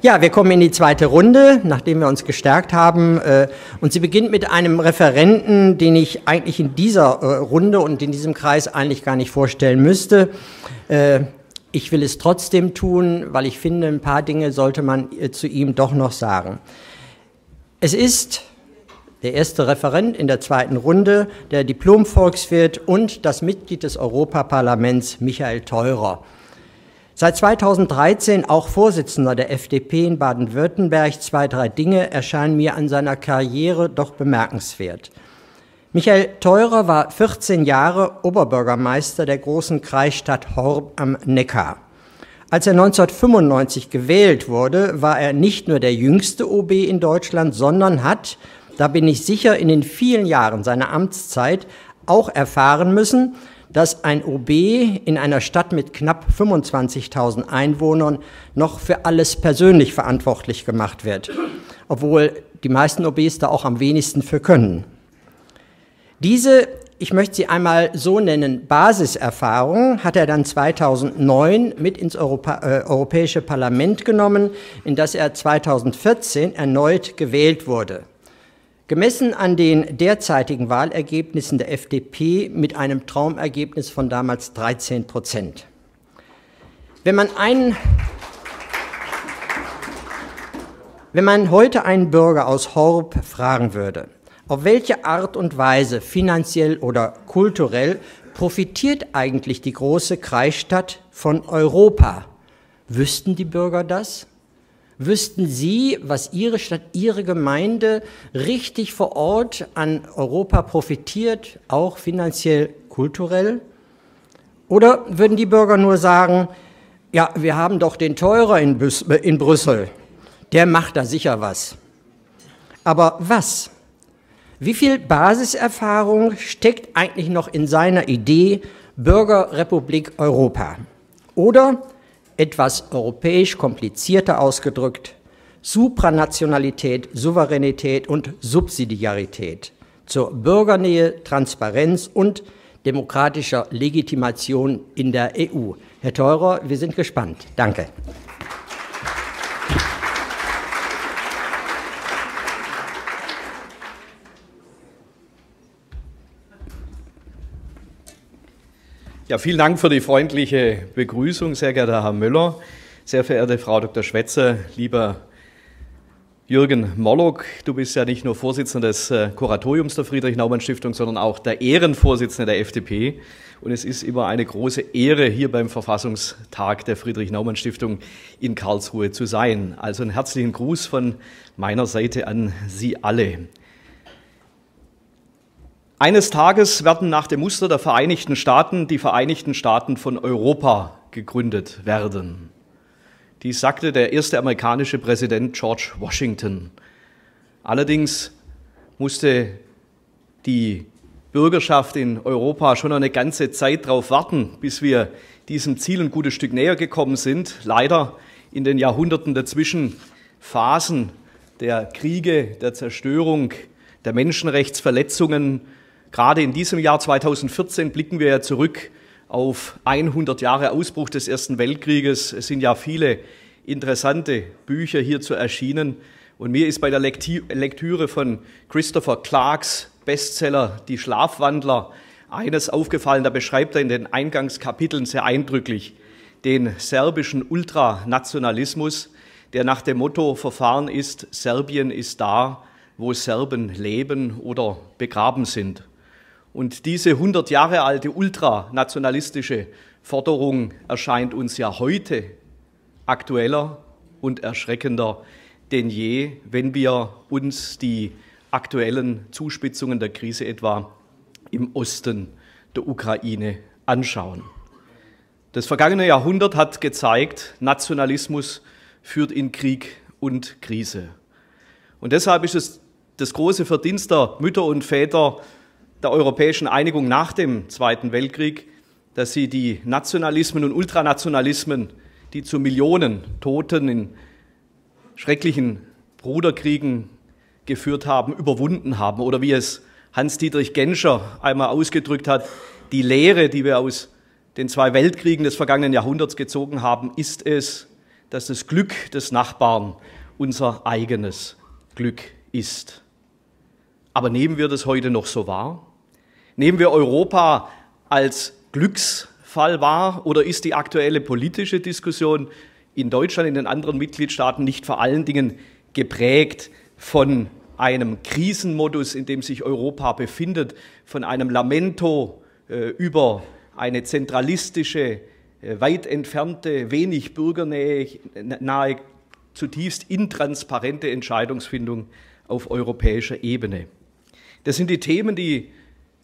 Ja, wir kommen in die zweite Runde, nachdem wir uns gestärkt haben. Äh, und sie beginnt mit einem Referenten, den ich eigentlich in dieser äh, Runde und in diesem Kreis eigentlich gar nicht vorstellen müsste. Äh, ich will es trotzdem tun, weil ich finde, ein paar Dinge sollte man zu ihm doch noch sagen. Es ist der erste Referent in der zweiten Runde, der Diplom-Volkswirt und das Mitglied des Europaparlaments Michael Theurer. Seit 2013 auch Vorsitzender der FDP in Baden-Württemberg. Zwei, drei Dinge erscheinen mir an seiner Karriere doch bemerkenswert. Michael Theurer war 14 Jahre Oberbürgermeister der großen Kreisstadt Horb am Neckar. Als er 1995 gewählt wurde, war er nicht nur der jüngste OB in Deutschland, sondern hat, da bin ich sicher, in den vielen Jahren seiner Amtszeit auch erfahren müssen, dass ein OB in einer Stadt mit knapp 25.000 Einwohnern noch für alles persönlich verantwortlich gemacht wird, obwohl die meisten OBs da auch am wenigsten für können. Diese, ich möchte sie einmal so nennen, Basiserfahrung hat er dann 2009 mit ins Europa, äh, Europäische Parlament genommen, in das er 2014 erneut gewählt wurde. Gemessen an den derzeitigen Wahlergebnissen der FDP mit einem Traumergebnis von damals 13 Prozent. Wenn man einen wenn man heute einen Bürger aus Horb fragen würde, auf welche Art und Weise, finanziell oder kulturell, profitiert eigentlich die große Kreisstadt von Europa? Wüssten die Bürger das? wüssten Sie, was Ihre Stadt, Ihre Gemeinde richtig vor Ort an Europa profitiert, auch finanziell, kulturell? Oder würden die Bürger nur sagen, ja, wir haben doch den Teurer in, Büs in Brüssel, der macht da sicher was. Aber was? Wie viel Basiserfahrung steckt eigentlich noch in seiner Idee Bürgerrepublik Europa? Oder etwas europäisch komplizierter ausgedrückt, Supranationalität, Souveränität und Subsidiarität zur Bürgernähe, Transparenz und demokratischer Legitimation in der EU. Herr Theurer, wir sind gespannt. Danke. Ja, vielen Dank für die freundliche Begrüßung, sehr geehrter Herr Müller, sehr verehrte Frau Dr. Schwetzer, lieber Jürgen Mollock, du bist ja nicht nur Vorsitzender des äh, Kuratoriums der Friedrich-Naumann-Stiftung, sondern auch der Ehrenvorsitzende der FDP. Und es ist immer eine große Ehre, hier beim Verfassungstag der Friedrich-Naumann-Stiftung in Karlsruhe zu sein. Also einen herzlichen Gruß von meiner Seite an Sie alle. Eines Tages werden nach dem Muster der Vereinigten Staaten die Vereinigten Staaten von Europa gegründet werden. Dies sagte der erste amerikanische Präsident George Washington. Allerdings musste die Bürgerschaft in Europa schon eine ganze Zeit darauf warten, bis wir diesem Ziel ein gutes Stück näher gekommen sind. Leider in den Jahrhunderten dazwischen Phasen der Kriege, der Zerstörung, der Menschenrechtsverletzungen, Gerade in diesem Jahr 2014 blicken wir ja zurück auf 100 Jahre Ausbruch des Ersten Weltkrieges. Es sind ja viele interessante Bücher hierzu erschienen. Und mir ist bei der Lektüre von Christopher Clarks Bestseller Die Schlafwandler eines aufgefallen. Da beschreibt er in den Eingangskapiteln sehr eindrücklich den serbischen Ultranationalismus, der nach dem Motto verfahren ist, Serbien ist da, wo Serben leben oder begraben sind. Und diese 100 Jahre alte ultranationalistische Forderung erscheint uns ja heute aktueller und erschreckender denn je, wenn wir uns die aktuellen Zuspitzungen der Krise etwa im Osten der Ukraine anschauen. Das vergangene Jahrhundert hat gezeigt, Nationalismus führt in Krieg und Krise. Und deshalb ist es das große Verdienst der Mütter und Väter der europäischen Einigung nach dem Zweiten Weltkrieg, dass sie die Nationalismen und Ultranationalismen, die zu Millionen Toten in schrecklichen Bruderkriegen geführt haben, überwunden haben. Oder wie es Hans-Dietrich Genscher einmal ausgedrückt hat, die Lehre, die wir aus den zwei Weltkriegen des vergangenen Jahrhunderts gezogen haben, ist es, dass das Glück des Nachbarn unser eigenes Glück ist. Aber nehmen wir das heute noch so wahr? Nehmen wir Europa als Glücksfall wahr oder ist die aktuelle politische Diskussion in Deutschland, in den anderen Mitgliedstaaten nicht vor allen Dingen geprägt von einem Krisenmodus, in dem sich Europa befindet, von einem Lamento äh, über eine zentralistische, äh, weit entfernte, wenig bürgernähe, nahe, zutiefst intransparente Entscheidungsfindung auf europäischer Ebene. Das sind die Themen, die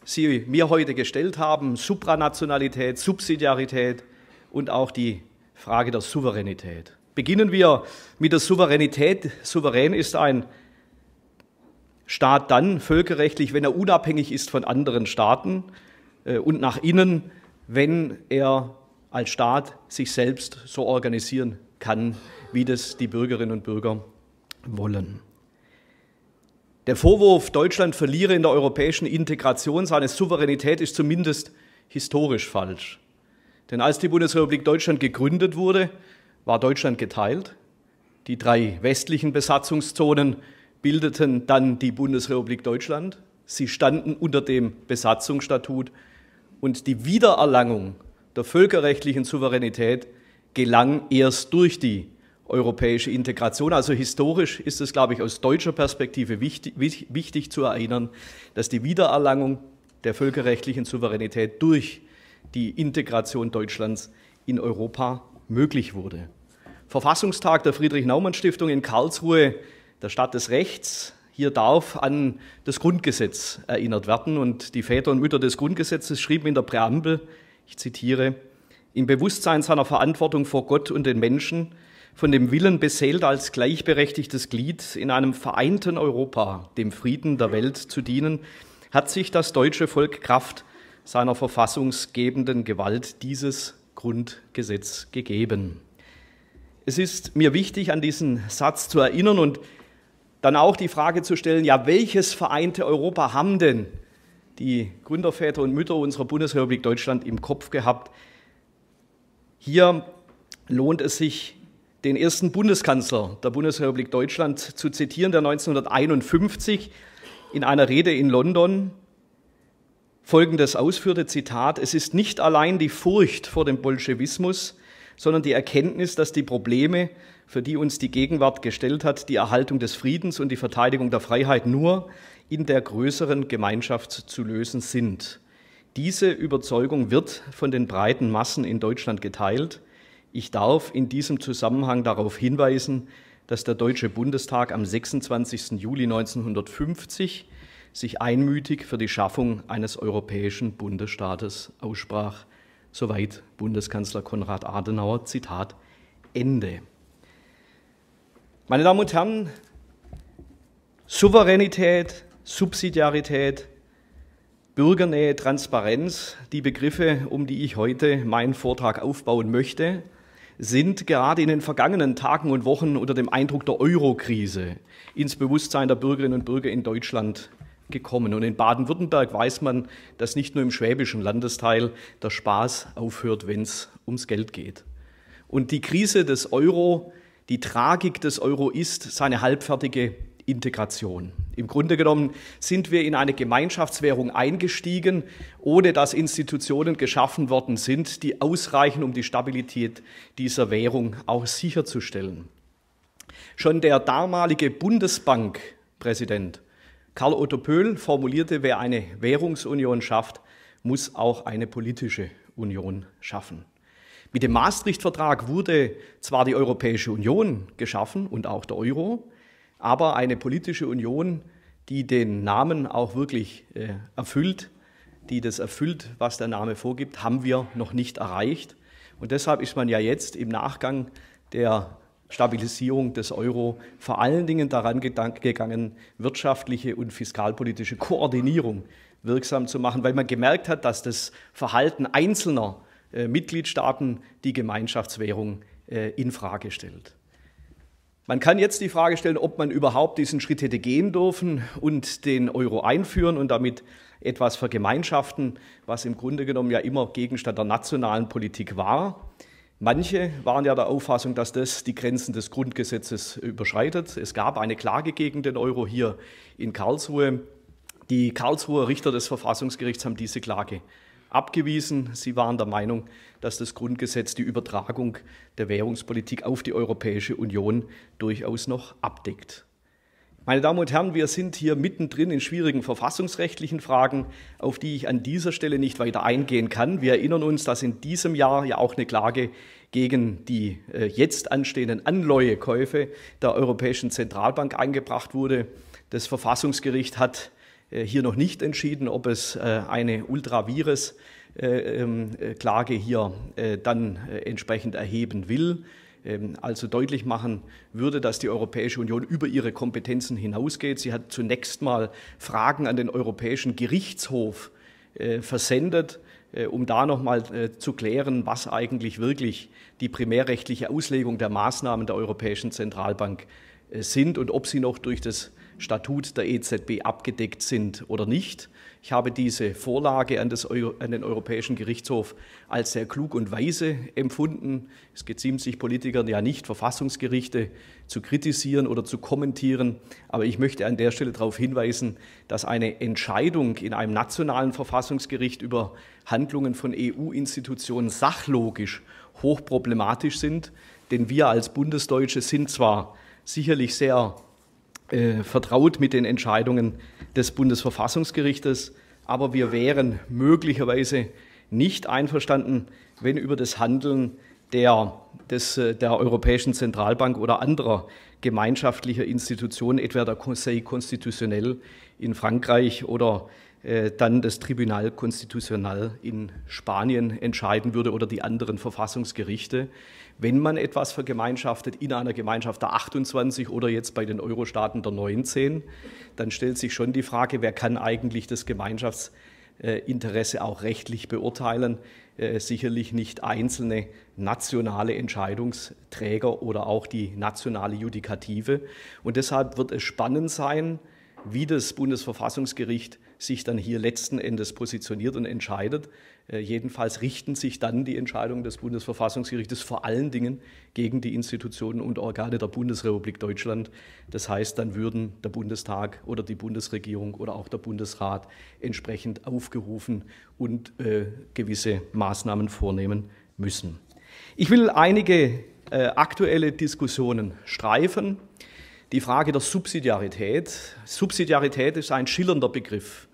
Sie mir heute gestellt haben, Supranationalität, Subsidiarität und auch die Frage der Souveränität. Beginnen wir mit der Souveränität. Souverän ist ein Staat dann völkerrechtlich, wenn er unabhängig ist von anderen Staaten äh, und nach innen, wenn er als Staat sich selbst so organisieren kann, wie das die Bürgerinnen und Bürger wollen. Der Vorwurf, Deutschland verliere in der europäischen Integration seine Souveränität, ist zumindest historisch falsch. Denn als die Bundesrepublik Deutschland gegründet wurde, war Deutschland geteilt. Die drei westlichen Besatzungszonen bildeten dann die Bundesrepublik Deutschland. Sie standen unter dem Besatzungsstatut und die Wiedererlangung der völkerrechtlichen Souveränität gelang erst durch die europäische Integration. Also historisch ist es, glaube ich, aus deutscher Perspektive wichtig, wichtig zu erinnern, dass die Wiedererlangung der völkerrechtlichen Souveränität durch die Integration Deutschlands in Europa möglich wurde. Verfassungstag der Friedrich-Naumann-Stiftung in Karlsruhe, der Stadt des Rechts. Hier darf an das Grundgesetz erinnert werden. Und die Väter und Mütter des Grundgesetzes schrieben in der Präambel, ich zitiere, im Bewusstsein seiner Verantwortung vor Gott und den Menschen von dem Willen beseelt, als gleichberechtigtes Glied in einem vereinten Europa dem Frieden der Welt zu dienen, hat sich das deutsche Volk Kraft seiner verfassungsgebenden Gewalt dieses Grundgesetz gegeben. Es ist mir wichtig, an diesen Satz zu erinnern und dann auch die Frage zu stellen, ja, welches vereinte Europa haben denn die Gründerväter und Mütter unserer Bundesrepublik Deutschland im Kopf gehabt? Hier lohnt es sich, den ersten Bundeskanzler der Bundesrepublik Deutschland zu zitieren, der 1951 in einer Rede in London Folgendes ausführte, Zitat, es ist nicht allein die Furcht vor dem Bolschewismus, sondern die Erkenntnis, dass die Probleme, für die uns die Gegenwart gestellt hat, die Erhaltung des Friedens und die Verteidigung der Freiheit nur in der größeren Gemeinschaft zu lösen sind. Diese Überzeugung wird von den breiten Massen in Deutschland geteilt ich darf in diesem Zusammenhang darauf hinweisen, dass der Deutsche Bundestag am 26. Juli 1950 sich einmütig für die Schaffung eines europäischen Bundesstaates aussprach. Soweit Bundeskanzler Konrad Adenauer, Zitat Ende. Meine Damen und Herren, Souveränität, Subsidiarität, Bürgernähe, Transparenz, die Begriffe, um die ich heute meinen Vortrag aufbauen möchte, sind gerade in den vergangenen Tagen und Wochen unter dem Eindruck der Euro-Krise ins Bewusstsein der Bürgerinnen und Bürger in Deutschland gekommen. Und in Baden-Württemberg weiß man, dass nicht nur im schwäbischen Landesteil der Spaß aufhört, wenn es ums Geld geht. Und die Krise des Euro, die Tragik des Euro ist seine halbfertige Integration. Im Grunde genommen sind wir in eine Gemeinschaftswährung eingestiegen, ohne dass Institutionen geschaffen worden sind, die ausreichen, um die Stabilität dieser Währung auch sicherzustellen. Schon der damalige Bundesbankpräsident Karl Otto Pöhl formulierte, wer eine Währungsunion schafft, muss auch eine politische Union schaffen. Mit dem Maastricht-Vertrag wurde zwar die Europäische Union geschaffen und auch der Euro, aber eine politische Union, die den Namen auch wirklich äh, erfüllt, die das erfüllt, was der Name vorgibt, haben wir noch nicht erreicht. Und deshalb ist man ja jetzt im Nachgang der Stabilisierung des Euro vor allen Dingen daran gegangen, wirtschaftliche und fiskalpolitische Koordinierung wirksam zu machen, weil man gemerkt hat, dass das Verhalten einzelner äh, Mitgliedstaaten die Gemeinschaftswährung äh, in stellt. Man kann jetzt die Frage stellen, ob man überhaupt diesen Schritt hätte gehen dürfen und den Euro einführen und damit etwas vergemeinschaften, was im Grunde genommen ja immer Gegenstand der nationalen Politik war. Manche waren ja der Auffassung, dass das die Grenzen des Grundgesetzes überschreitet. Es gab eine Klage gegen den Euro hier in Karlsruhe. Die Karlsruher Richter des Verfassungsgerichts haben diese Klage abgewiesen. Sie waren der Meinung, dass das Grundgesetz die Übertragung der Währungspolitik auf die Europäische Union durchaus noch abdeckt. Meine Damen und Herren, wir sind hier mittendrin in schwierigen verfassungsrechtlichen Fragen, auf die ich an dieser Stelle nicht weiter eingehen kann. Wir erinnern uns, dass in diesem Jahr ja auch eine Klage gegen die äh, jetzt anstehenden Anleuekäufe der Europäischen Zentralbank eingebracht wurde. Das Verfassungsgericht hat äh, hier noch nicht entschieden, ob es äh, eine Ultravirus-Klage äh, ähm, hier dann entsprechend erheben will ähm, also deutlich machen würde, dass die Europäische Union über ihre Kompetenzen hinausgeht. Sie hat zunächst mal Fragen an den Europäischen Gerichtshof versendet, um da nochmal äh, zu klären, was eigentlich wirklich die primärrechtliche Auslegung der Maßnahmen der Europäischen Zentralbank sind und ob sie noch durch das Statut der EZB abgedeckt sind oder nicht. Ich habe diese Vorlage an, das, an den Europäischen Gerichtshof als sehr klug und weise empfunden. Es geziemt sich Politikern ja nicht, Verfassungsgerichte zu kritisieren oder zu kommentieren. Aber ich möchte an der Stelle darauf hinweisen, dass eine Entscheidung in einem nationalen Verfassungsgericht über Handlungen von EU-Institutionen sachlogisch hochproblematisch sind. Denn wir als Bundesdeutsche sind zwar sicherlich sehr äh, vertraut mit den Entscheidungen des Bundesverfassungsgerichtes, aber wir wären möglicherweise nicht einverstanden, wenn über das Handeln der, des, äh, der Europäischen Zentralbank oder anderer gemeinschaftlicher Institutionen, etwa der Conseil constitutionnel in Frankreich oder äh, dann das Tribunal Constitucional in Spanien entscheiden würde oder die anderen Verfassungsgerichte. Wenn man etwas vergemeinschaftet in einer Gemeinschaft der 28 oder jetzt bei den Euro-Staaten der 19, dann stellt sich schon die Frage, wer kann eigentlich das Gemeinschaftsinteresse auch rechtlich beurteilen? Äh, sicherlich nicht einzelne nationale Entscheidungsträger oder auch die nationale Judikative. Und deshalb wird es spannend sein, wie das Bundesverfassungsgericht sich dann hier letzten Endes positioniert und entscheidet. Äh, jedenfalls richten sich dann die Entscheidungen des Bundesverfassungsgerichtes vor allen Dingen gegen die Institutionen und Organe der Bundesrepublik Deutschland. Das heißt, dann würden der Bundestag oder die Bundesregierung oder auch der Bundesrat entsprechend aufgerufen und äh, gewisse Maßnahmen vornehmen müssen. Ich will einige äh, aktuelle Diskussionen streifen. Die Frage der Subsidiarität. Subsidiarität ist ein schillernder Begriff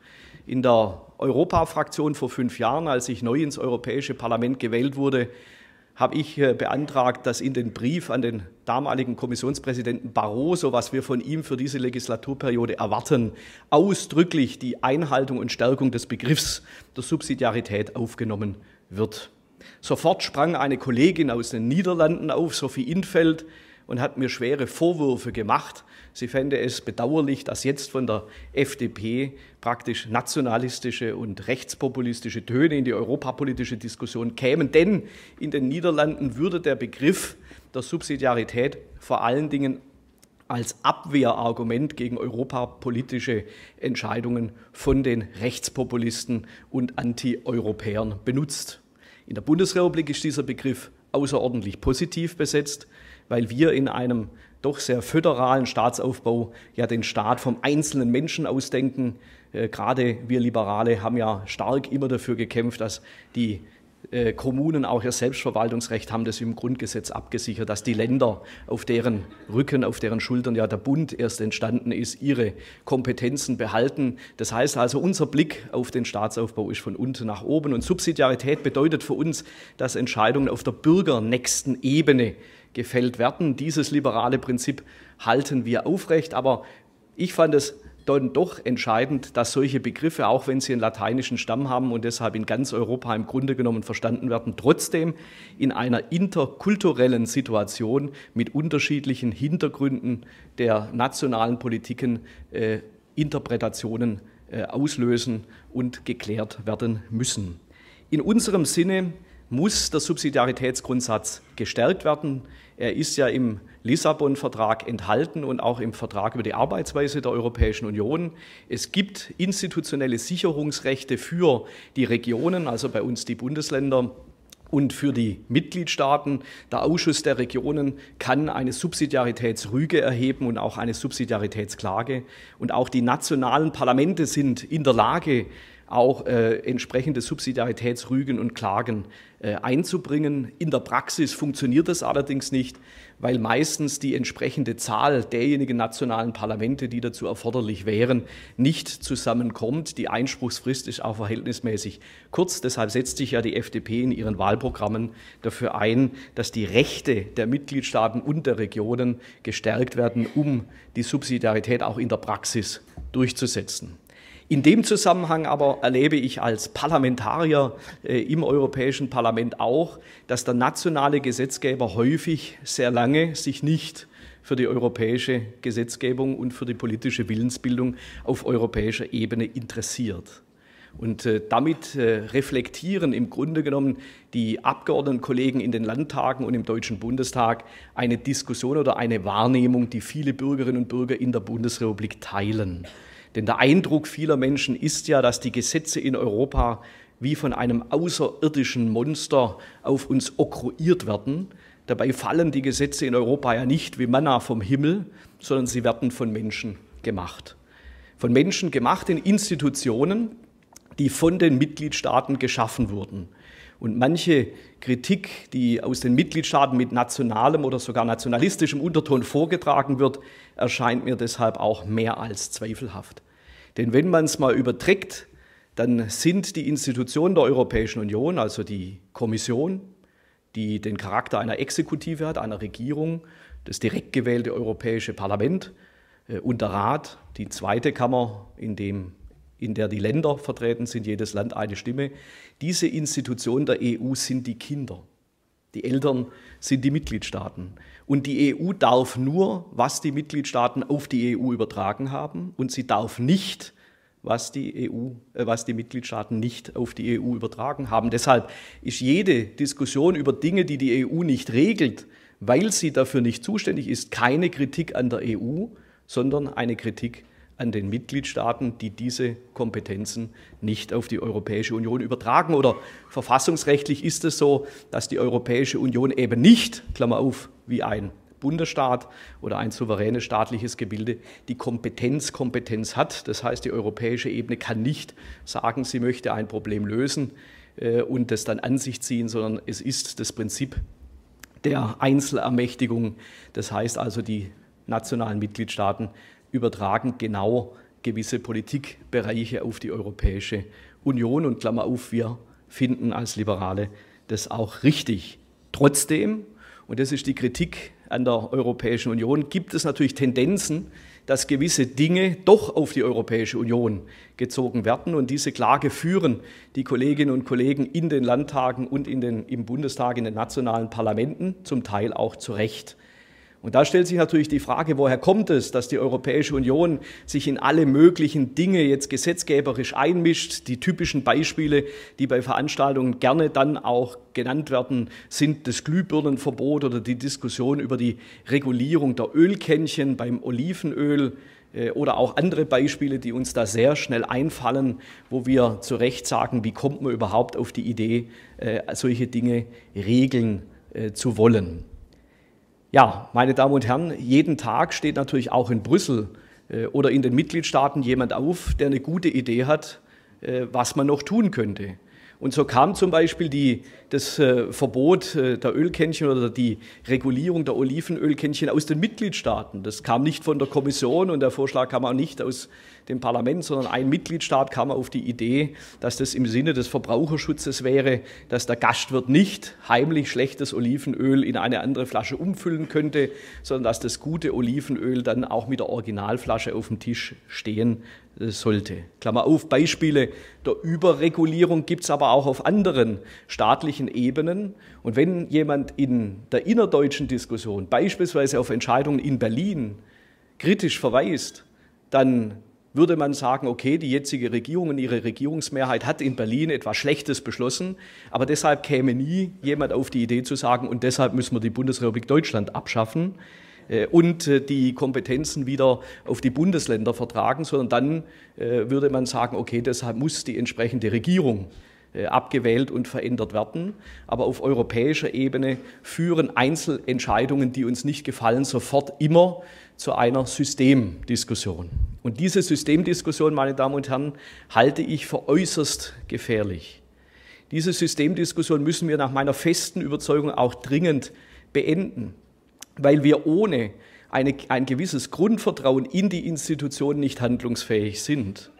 in der Europafraktion vor fünf Jahren, als ich neu ins Europäische Parlament gewählt wurde, habe ich äh, beantragt, dass in den Brief an den damaligen Kommissionspräsidenten Barroso, was wir von ihm für diese Legislaturperiode erwarten, ausdrücklich die Einhaltung und Stärkung des Begriffs der Subsidiarität aufgenommen wird. Sofort sprang eine Kollegin aus den Niederlanden auf, Sophie Infeld, und hat mir schwere Vorwürfe gemacht, Sie fände es bedauerlich, dass jetzt von der FDP praktisch nationalistische und rechtspopulistische Töne in die europapolitische Diskussion kämen, denn in den Niederlanden würde der Begriff der Subsidiarität vor allen Dingen als Abwehrargument gegen europapolitische Entscheidungen von den Rechtspopulisten und Antieuropäern benutzt. In der Bundesrepublik ist dieser Begriff außerordentlich positiv besetzt, weil wir in einem doch sehr föderalen Staatsaufbau ja den Staat vom einzelnen Menschen ausdenken. Äh, gerade wir Liberale haben ja stark immer dafür gekämpft, dass die äh, Kommunen auch ihr Selbstverwaltungsrecht haben das im Grundgesetz abgesichert, dass die Länder, auf deren Rücken, auf deren Schultern ja der Bund erst entstanden ist, ihre Kompetenzen behalten. Das heißt also, unser Blick auf den Staatsaufbau ist von unten nach oben und Subsidiarität bedeutet für uns, dass Entscheidungen auf der bürgernächsten Ebene gefällt werden. Dieses liberale Prinzip halten wir aufrecht, aber ich fand es dann doch entscheidend, dass solche Begriffe, auch wenn sie einen lateinischen Stamm haben und deshalb in ganz Europa im Grunde genommen verstanden werden, trotzdem in einer interkulturellen Situation mit unterschiedlichen Hintergründen der nationalen Politiken äh, Interpretationen äh, auslösen und geklärt werden müssen. In unserem Sinne muss der Subsidiaritätsgrundsatz gestärkt werden. Er ist ja im Lissabon-Vertrag enthalten und auch im Vertrag über die Arbeitsweise der Europäischen Union. Es gibt institutionelle Sicherungsrechte für die Regionen, also bei uns die Bundesländer. Und für die Mitgliedstaaten, der Ausschuss der Regionen kann eine Subsidiaritätsrüge erheben und auch eine Subsidiaritätsklage. Und auch die nationalen Parlamente sind in der Lage, auch äh, entsprechende Subsidiaritätsrügen und Klagen äh, einzubringen. In der Praxis funktioniert das allerdings nicht, weil meistens die entsprechende Zahl derjenigen nationalen Parlamente, die dazu erforderlich wären, nicht zusammenkommt. Die Einspruchsfrist ist auch verhältnismäßig kurz. Deshalb setzt sich ja die FDP in ihren Wahlprogrammen dafür ein, dass die Rechte der Mitgliedstaaten und der Regionen gestärkt werden, um die Subsidiarität auch in der Praxis durchzusetzen. In dem Zusammenhang aber erlebe ich als Parlamentarier äh, im Europäischen Parlament auch, dass der nationale Gesetzgeber häufig sehr lange sich nicht für die europäische Gesetzgebung und für die politische Willensbildung auf europäischer Ebene interessiert. Und äh, damit äh, reflektieren im Grunde genommen die Abgeordnetenkollegen in den Landtagen und im Deutschen Bundestag eine Diskussion oder eine Wahrnehmung, die viele Bürgerinnen und Bürger in der Bundesrepublik teilen. Denn der Eindruck vieler Menschen ist ja, dass die Gesetze in Europa wie von einem außerirdischen Monster auf uns okruiert werden. Dabei fallen die Gesetze in Europa ja nicht wie Manna vom Himmel, sondern sie werden von Menschen gemacht. Von Menschen gemacht in Institutionen, die von den Mitgliedstaaten geschaffen wurden. Und manche Kritik, die aus den Mitgliedstaaten mit nationalem oder sogar nationalistischem Unterton vorgetragen wird, erscheint mir deshalb auch mehr als zweifelhaft. Denn wenn man es mal überträgt, dann sind die Institutionen der Europäischen Union, also die Kommission, die den Charakter einer Exekutive hat, einer Regierung, das direkt gewählte Europäische Parlament äh, und der Rat, die zweite Kammer, in, dem, in der die Länder vertreten sind, jedes Land eine Stimme. Diese Institutionen der EU sind die Kinder. Die Eltern sind die Mitgliedstaaten. Und die EU darf nur, was die Mitgliedstaaten auf die EU übertragen haben. Und sie darf nicht, was die EU, äh, was die Mitgliedstaaten nicht auf die EU übertragen haben. Deshalb ist jede Diskussion über Dinge, die die EU nicht regelt, weil sie dafür nicht zuständig ist, keine Kritik an der EU, sondern eine Kritik an an den Mitgliedstaaten, die diese Kompetenzen nicht auf die Europäische Union übertragen. Oder verfassungsrechtlich ist es so, dass die Europäische Union eben nicht, Klammer auf, wie ein Bundesstaat oder ein souveränes staatliches Gebilde die Kompetenz Kompetenz hat. Das heißt, die europäische Ebene kann nicht sagen, sie möchte ein Problem lösen äh, und das dann an sich ziehen, sondern es ist das Prinzip der Einzelermächtigung. Das heißt also, die nationalen Mitgliedstaaten übertragen genau gewisse Politikbereiche auf die Europäische Union. Und Klammer auf, wir finden als Liberale das auch richtig. Trotzdem, und das ist die Kritik an der Europäischen Union, gibt es natürlich Tendenzen, dass gewisse Dinge doch auf die Europäische Union gezogen werden. Und diese Klage führen die Kolleginnen und Kollegen in den Landtagen und in den, im Bundestag, in den nationalen Parlamenten, zum Teil auch zu Recht. Und da stellt sich natürlich die Frage, woher kommt es, dass die Europäische Union sich in alle möglichen Dinge jetzt gesetzgeberisch einmischt? Die typischen Beispiele, die bei Veranstaltungen gerne dann auch genannt werden, sind das Glühbirnenverbot oder die Diskussion über die Regulierung der Ölkännchen beim Olivenöl äh, oder auch andere Beispiele, die uns da sehr schnell einfallen, wo wir zu Recht sagen, wie kommt man überhaupt auf die Idee, äh, solche Dinge regeln äh, zu wollen. Ja, meine Damen und Herren, jeden Tag steht natürlich auch in Brüssel äh, oder in den Mitgliedstaaten jemand auf, der eine gute Idee hat, äh, was man noch tun könnte. Und so kam zum Beispiel die, das äh, Verbot der Ölkännchen oder die Regulierung der Olivenölkännchen aus den Mitgliedstaaten. Das kam nicht von der Kommission und der Vorschlag kam auch nicht aus dem Parlament, sondern ein Mitgliedstaat kam auf die Idee, dass das im Sinne des Verbraucherschutzes wäre, dass der Gastwirt nicht heimlich schlechtes Olivenöl in eine andere Flasche umfüllen könnte, sondern dass das gute Olivenöl dann auch mit der Originalflasche auf dem Tisch stehen äh, sollte. Klammer auf, Beispiele der Überregulierung gibt es aber auch auf anderen staatlichen Ebenen. Und wenn jemand in der innerdeutschen Diskussion beispielsweise auf Entscheidungen in Berlin kritisch verweist, dann würde man sagen, okay, die jetzige Regierung und ihre Regierungsmehrheit hat in Berlin etwas Schlechtes beschlossen, aber deshalb käme nie jemand auf die Idee zu sagen, und deshalb müssen wir die Bundesrepublik Deutschland abschaffen äh, und äh, die Kompetenzen wieder auf die Bundesländer vertragen, sondern dann äh, würde man sagen, okay, deshalb muss die entsprechende Regierung abgewählt und verändert werden. Aber auf europäischer Ebene führen Einzelentscheidungen, die uns nicht gefallen, sofort immer zu einer Systemdiskussion. Und diese Systemdiskussion, meine Damen und Herren, halte ich für äußerst gefährlich. Diese Systemdiskussion müssen wir nach meiner festen Überzeugung auch dringend beenden, weil wir ohne eine, ein gewisses Grundvertrauen in die Institutionen nicht handlungsfähig sind.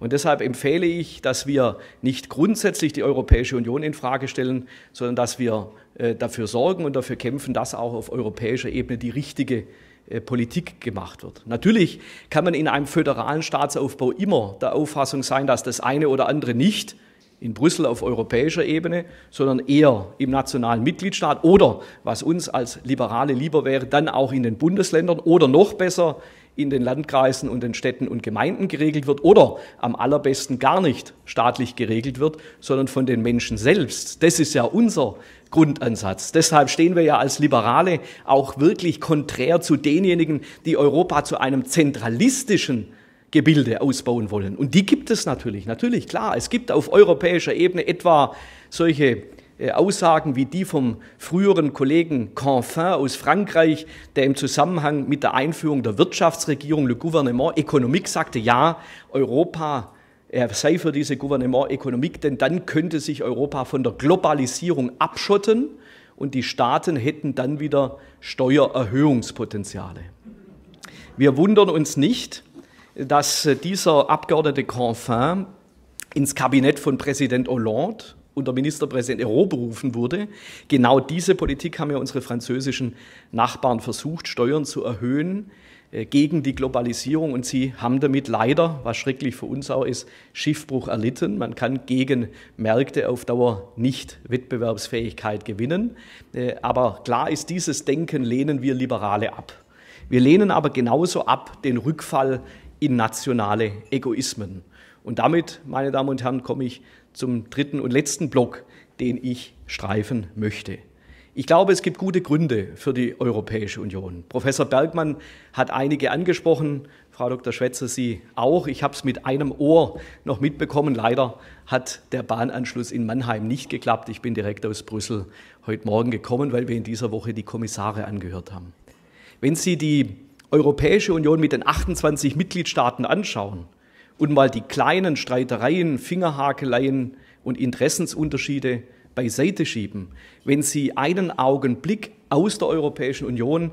Und deshalb empfehle ich, dass wir nicht grundsätzlich die Europäische Union in Frage stellen, sondern dass wir äh, dafür sorgen und dafür kämpfen, dass auch auf europäischer Ebene die richtige äh, Politik gemacht wird. Natürlich kann man in einem föderalen Staatsaufbau immer der Auffassung sein, dass das eine oder andere nicht in Brüssel auf europäischer Ebene, sondern eher im nationalen Mitgliedstaat oder, was uns als Liberale lieber wäre, dann auch in den Bundesländern oder noch besser in den Landkreisen und den Städten und Gemeinden geregelt wird oder am allerbesten gar nicht staatlich geregelt wird, sondern von den Menschen selbst. Das ist ja unser Grundansatz. Deshalb stehen wir ja als Liberale auch wirklich konträr zu denjenigen, die Europa zu einem zentralistischen Gebilde ausbauen wollen. Und die gibt es natürlich, natürlich, klar. Es gibt auf europäischer Ebene etwa solche äh, Aussagen wie die vom früheren Kollegen Canfin aus Frankreich, der im Zusammenhang mit der Einführung der Wirtschaftsregierung Le Gouvernement Économique sagte, ja, Europa er sei für diese Gouvernement Économique, denn dann könnte sich Europa von der Globalisierung abschotten und die Staaten hätten dann wieder Steuererhöhungspotenziale. Wir wundern uns nicht, dass äh, dieser Abgeordnete Canfin ins Kabinett von Präsident Hollande unter Ministerpräsident Ero berufen wurde. Genau diese Politik haben ja unsere französischen Nachbarn versucht, Steuern zu erhöhen äh, gegen die Globalisierung und sie haben damit leider, was schrecklich für uns auch ist, Schiffbruch erlitten. Man kann gegen Märkte auf Dauer nicht Wettbewerbsfähigkeit gewinnen. Äh, aber klar ist, dieses Denken lehnen wir Liberale ab. Wir lehnen aber genauso ab den Rückfall in nationale Egoismen. Und damit, meine Damen und Herren, komme ich zum dritten und letzten Block, den ich streifen möchte. Ich glaube, es gibt gute Gründe für die Europäische Union. Professor Bergmann hat einige angesprochen, Frau Dr. Schwätzer, Sie auch. Ich habe es mit einem Ohr noch mitbekommen. Leider hat der Bahnanschluss in Mannheim nicht geklappt. Ich bin direkt aus Brüssel heute Morgen gekommen, weil wir in dieser Woche die Kommissare angehört haben. Wenn Sie die Europäische Union mit den 28 Mitgliedstaaten anschauen, und mal die kleinen Streitereien, Fingerhakeleien und Interessensunterschiede beiseite schieben, wenn Sie einen Augenblick aus der Europäischen Union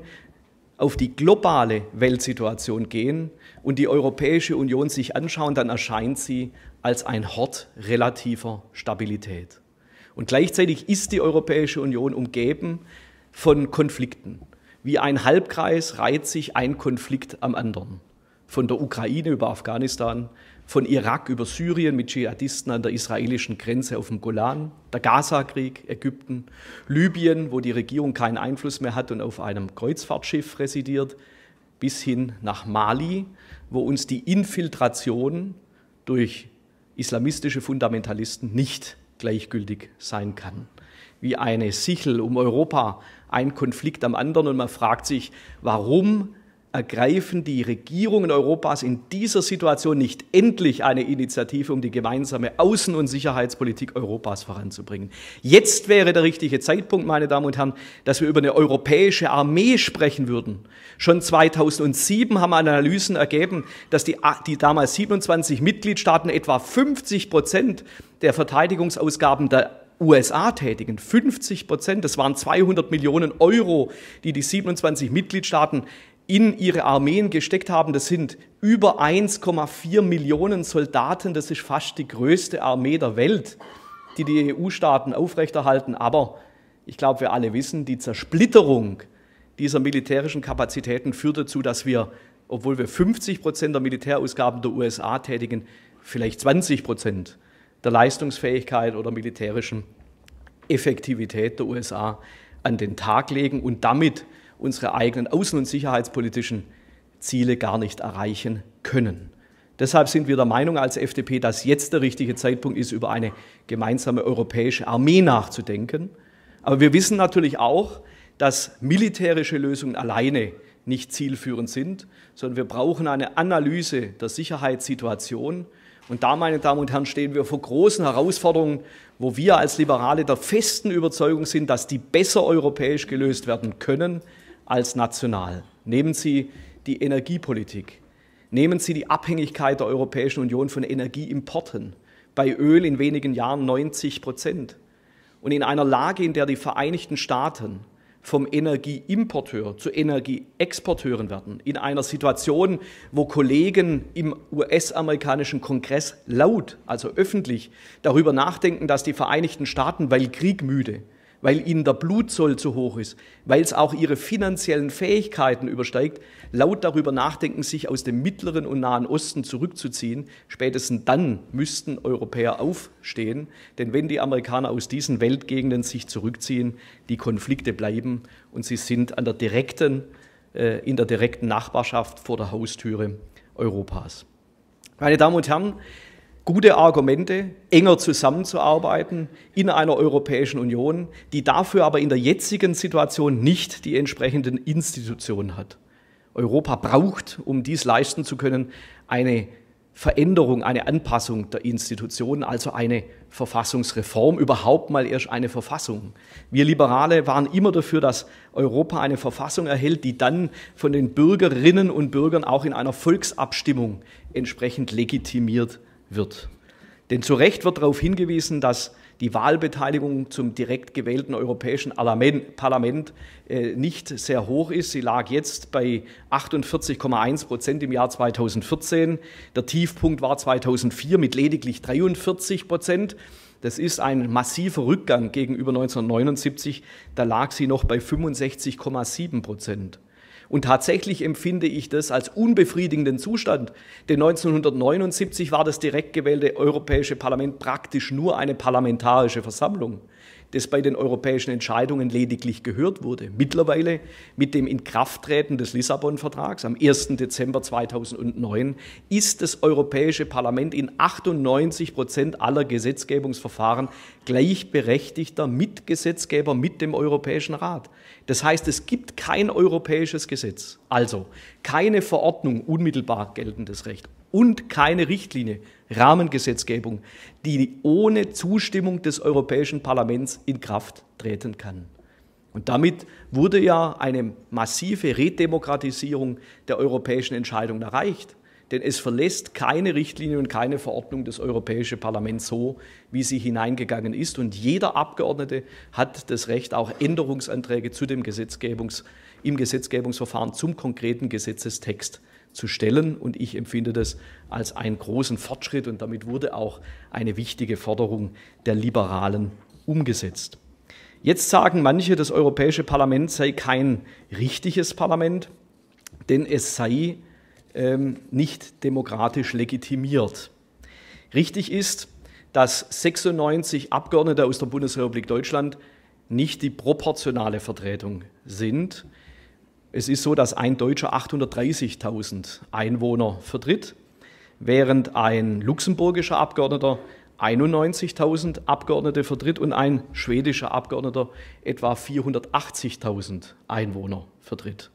auf die globale Weltsituation gehen und die Europäische Union sich anschauen, dann erscheint sie als ein Hort relativer Stabilität. Und gleichzeitig ist die Europäische Union umgeben von Konflikten. Wie ein Halbkreis reiht sich ein Konflikt am anderen von der Ukraine über Afghanistan, von Irak über Syrien mit Dschihadisten an der israelischen Grenze auf dem Golan, der Gaza-Krieg, Ägypten, Libyen, wo die Regierung keinen Einfluss mehr hat und auf einem Kreuzfahrtschiff residiert, bis hin nach Mali, wo uns die Infiltration durch islamistische Fundamentalisten nicht gleichgültig sein kann. Wie eine Sichel um Europa, ein Konflikt am anderen und man fragt sich, warum ergreifen die Regierungen Europas in dieser Situation nicht endlich eine Initiative, um die gemeinsame Außen- und Sicherheitspolitik Europas voranzubringen. Jetzt wäre der richtige Zeitpunkt, meine Damen und Herren, dass wir über eine europäische Armee sprechen würden. Schon 2007 haben Analysen ergeben, dass die, die damals 27 Mitgliedstaaten etwa 50 Prozent der Verteidigungsausgaben der USA tätigen. 50 Prozent, das waren 200 Millionen Euro, die die 27 Mitgliedstaaten in ihre Armeen gesteckt haben. Das sind über 1,4 Millionen Soldaten. Das ist fast die größte Armee der Welt, die die EU-Staaten aufrechterhalten. Aber ich glaube, wir alle wissen, die Zersplitterung dieser militärischen Kapazitäten führt dazu, dass wir, obwohl wir 50 Prozent der Militärausgaben der USA tätigen, vielleicht 20 Prozent der Leistungsfähigkeit oder militärischen Effektivität der USA an den Tag legen und damit unsere eigenen außen- und sicherheitspolitischen Ziele gar nicht erreichen können. Deshalb sind wir der Meinung als FDP, dass jetzt der richtige Zeitpunkt ist, über eine gemeinsame europäische Armee nachzudenken. Aber wir wissen natürlich auch, dass militärische Lösungen alleine nicht zielführend sind, sondern wir brauchen eine Analyse der Sicherheitssituation. Und da, meine Damen und Herren, stehen wir vor großen Herausforderungen, wo wir als Liberale der festen Überzeugung sind, dass die besser europäisch gelöst werden können, als national. Nehmen Sie die Energiepolitik. Nehmen Sie die Abhängigkeit der Europäischen Union von Energieimporten. Bei Öl in wenigen Jahren 90 Prozent. Und in einer Lage, in der die Vereinigten Staaten vom Energieimporteur zu Energieexporteuren werden. In einer Situation, wo Kollegen im US-amerikanischen Kongress laut, also öffentlich, darüber nachdenken, dass die Vereinigten Staaten, weil Krieg müde, weil ihnen der Blutzoll zu hoch ist, weil es auch ihre finanziellen Fähigkeiten übersteigt, laut darüber nachdenken, sich aus dem mittleren und nahen Osten zurückzuziehen. Spätestens dann müssten Europäer aufstehen, denn wenn die Amerikaner aus diesen Weltgegenden sich zurückziehen, die Konflikte bleiben und sie sind an der direkten, äh, in der direkten Nachbarschaft vor der Haustüre Europas. Meine Damen und Herren, gute Argumente, enger zusammenzuarbeiten in einer Europäischen Union, die dafür aber in der jetzigen Situation nicht die entsprechenden Institutionen hat. Europa braucht, um dies leisten zu können, eine Veränderung, eine Anpassung der Institutionen, also eine Verfassungsreform, überhaupt mal erst eine Verfassung. Wir Liberale waren immer dafür, dass Europa eine Verfassung erhält, die dann von den Bürgerinnen und Bürgern auch in einer Volksabstimmung entsprechend legitimiert wird wird. Denn zu Recht wird darauf hingewiesen, dass die Wahlbeteiligung zum direkt gewählten Europäischen Parlament äh, nicht sehr hoch ist. Sie lag jetzt bei 48,1 Prozent im Jahr 2014. Der Tiefpunkt war 2004 mit lediglich 43 Prozent. Das ist ein massiver Rückgang gegenüber 1979. Da lag sie noch bei 65,7 Prozent. Und tatsächlich empfinde ich das als unbefriedigenden Zustand, denn 1979 war das direkt gewählte Europäische Parlament praktisch nur eine parlamentarische Versammlung das bei den europäischen Entscheidungen lediglich gehört wurde. Mittlerweile mit dem Inkrafttreten des Lissabon-Vertrags am 1. Dezember 2009 ist das Europäische Parlament in 98 Prozent aller Gesetzgebungsverfahren gleichberechtigter Mitgesetzgeber mit dem Europäischen Rat. Das heißt, es gibt kein europäisches Gesetz, also keine Verordnung, unmittelbar geltendes Recht und keine Richtlinie, Rahmengesetzgebung, die ohne Zustimmung des Europäischen Parlaments in Kraft treten kann. Und damit wurde ja eine massive Redemokratisierung der europäischen Entscheidung erreicht. Denn es verlässt keine Richtlinie und keine Verordnung des Europäischen Parlaments so, wie sie hineingegangen ist. Und jeder Abgeordnete hat das Recht, auch Änderungsanträge zu dem Gesetzgebungs, im Gesetzgebungsverfahren zum konkreten Gesetzestext zu stellen. Und ich empfinde das als einen großen Fortschritt und damit wurde auch eine wichtige Forderung der Liberalen umgesetzt. Jetzt sagen manche, das Europäische Parlament sei kein richtiges Parlament, denn es sei ähm, nicht demokratisch legitimiert. Richtig ist, dass 96 Abgeordnete aus der Bundesrepublik Deutschland nicht die proportionale Vertretung sind. Es ist so, dass ein Deutscher 830.000 Einwohner vertritt, während ein luxemburgischer Abgeordneter 91.000 Abgeordnete vertritt und ein schwedischer Abgeordneter etwa 480.000 Einwohner vertritt.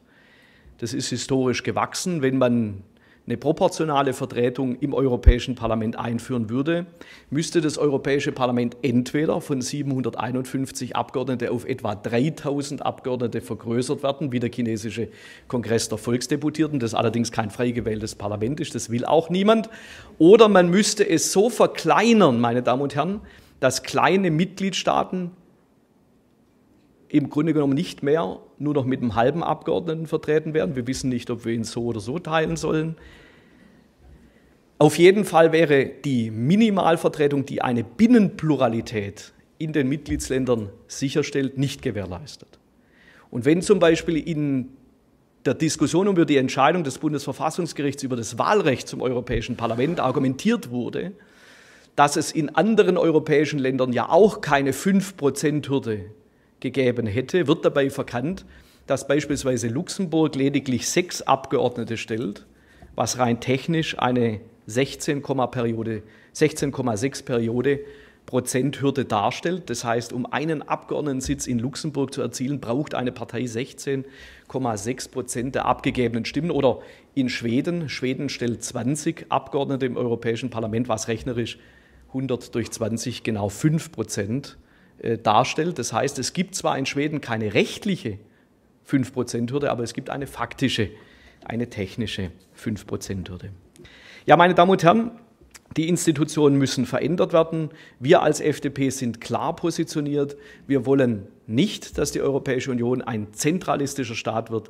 Das ist historisch gewachsen. Wenn man eine proportionale Vertretung im Europäischen Parlament einführen würde, müsste das Europäische Parlament entweder von 751 Abgeordnete auf etwa 3000 Abgeordnete vergrößert werden, wie der chinesische Kongress der Volksdeputierten, das allerdings kein frei gewähltes Parlament ist, das will auch niemand, oder man müsste es so verkleinern, meine Damen und Herren, dass kleine Mitgliedstaaten im Grunde genommen nicht mehr nur noch mit einem halben Abgeordneten vertreten werden. Wir wissen nicht, ob wir ihn so oder so teilen sollen. Auf jeden Fall wäre die Minimalvertretung, die eine Binnenpluralität in den Mitgliedsländern sicherstellt, nicht gewährleistet. Und wenn zum Beispiel in der Diskussion über die Entscheidung des Bundesverfassungsgerichts über das Wahlrecht zum Europäischen Parlament argumentiert wurde, dass es in anderen europäischen Ländern ja auch keine 5%-Hürde gegeben hätte, wird dabei verkannt, dass beispielsweise Luxemburg lediglich sechs Abgeordnete stellt, was rein technisch eine 16,6 16 Periode Prozenthürde darstellt. Das heißt, um einen Abgeordnetensitz in Luxemburg zu erzielen, braucht eine Partei 16,6 Prozent der abgegebenen Stimmen. Oder in Schweden, Schweden stellt 20 Abgeordnete im Europäischen Parlament, was rechnerisch 100 durch 20 genau 5 Prozent äh, darstellt. Das heißt, es gibt zwar in Schweden keine rechtliche 5%-Hürde, aber es gibt eine faktische, eine technische 5%-Hürde. Ja, meine Damen und Herren, die Institutionen müssen verändert werden. Wir als FDP sind klar positioniert. Wir wollen nicht, dass die Europäische Union ein zentralistischer Staat wird